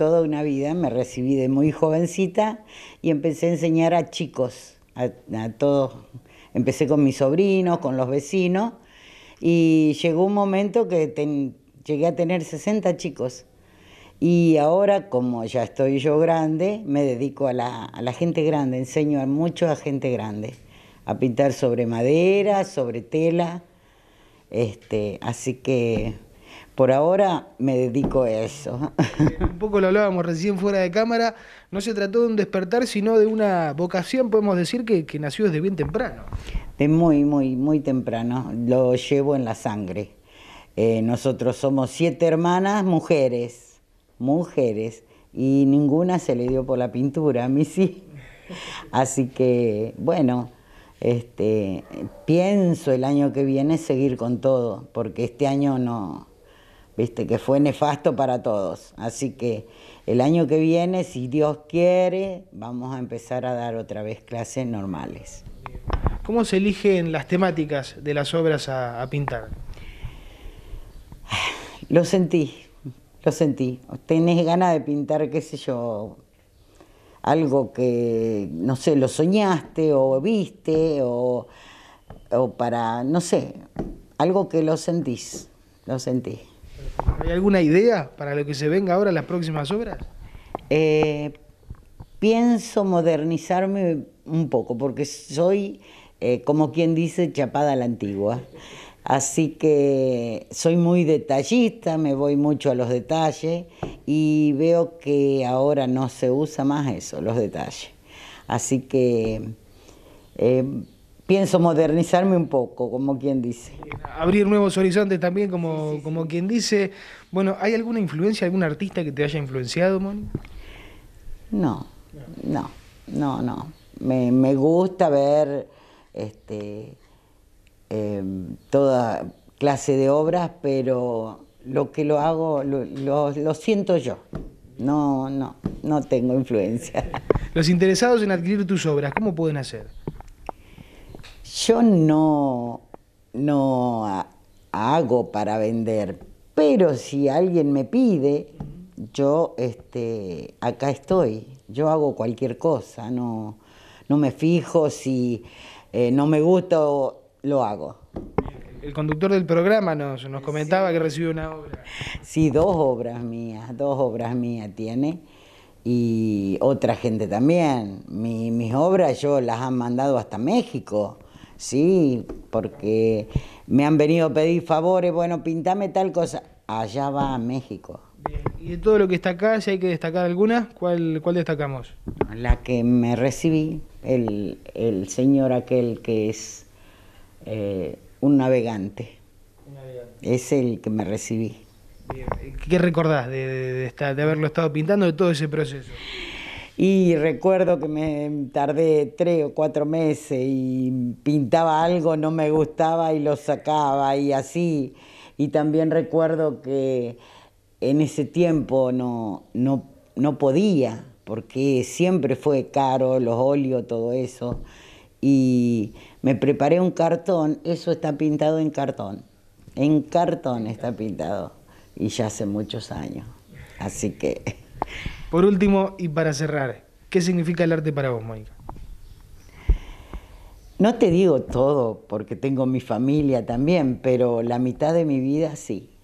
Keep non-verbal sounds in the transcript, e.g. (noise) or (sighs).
toda una vida, me recibí de muy jovencita y empecé a enseñar a chicos, a, todos. Empecé con mis sobrinos, con los vecinos y llegó un momento que llegué a tener 60 chicos. Y ahora, como ya estoy yo grande, me dedico a la, gente grande, enseño a mucho a gente grande, a pintar sobre madera, sobre tela. Este, así que por ahora me dedico a eso. Eh, un poco lo hablábamos recién fuera de cámara, no se trató de un despertar, sino de una vocación, podemos decir, que, nació desde bien temprano. De muy, muy, muy temprano, lo llevo en la sangre. Eh, nosotros somos siete hermanas mujeres, mujeres, y ninguna se le dio por la pintura, a mí sí. Así que, bueno, este, pienso el año que viene seguir con todo, porque este año no, que fue nefasto para todos. Así que el año que viene, si Dios quiere, vamos a empezar a dar otra vez clases normales. ¿Cómo se eligen las temáticas de las obras a, pintar? (sighs) Lo sentí, lo sentí. Tenés ganas de pintar, qué sé yo, algo que, no sé, lo soñaste o viste o, o para, no sé, algo que lo sentís, lo sentí. ¿Hay alguna idea para lo que se venga ahora las próximas obras? Eh, pienso modernizarme un poco, porque soy, eh, como quien dice, chapada a la antigua. Así que soy muy detallista, me voy mucho a los detalles y veo que ahora no se usa más eso, los detalles. Así que eh, pienso modernizarme un poco, como quien dice. Abrir nuevos horizontes también, como, quien dice. Bueno, ¿hay alguna influencia, algún artista que te haya influenciado, Moni? No, no, no, no. Me, gusta ver este, em, toda clase de obras, pero lo que lo hago, lo, lo siento yo. No, no, no tengo influencia. Los interesados en adquirir tus obras, ¿cómo pueden hacer? Yo no, no hago para vender, pero si alguien me pide, yo este, acá estoy, yo hago cualquier cosa, no, no me fijo, si eh, no me gusta, lo hago. El conductor del programa nos, comentaba que recibió una obra. Sí, dos obras mías, dos obras mías tiene y otra gente también. mis obras yo las han mandado hasta México. Sí, porque me han venido a pedir favores, bueno, pintame tal cosa. Allá va a México. Bien. Y de todo lo que está acá, si hay que destacar alguna, ¿cuál, cuál destacamos? La que me recibí, el, el señor aquel que es eh, un, navegante. un navegante. Es el que me recibí. Bien. ¿Qué recordás de haberlo estado pintando, de todo ese proceso? Y recuerdo que me tardé tres o cuatro meses y pintaba algo, no me gustaba y lo sacaba y así. Y también recuerdo que en ese tiempo no, no, no podía, porque siempre fue caro, los óleos, todo eso. Y me preparé un cartón, eso está pintado en cartón, en cartón está pintado, y ya hace muchos años. Así que por último, y para cerrar, ¿qué significa el arte para vos, Mónica? No te digo todo, porque tengo mi familia también, pero la mitad de mi vida sí.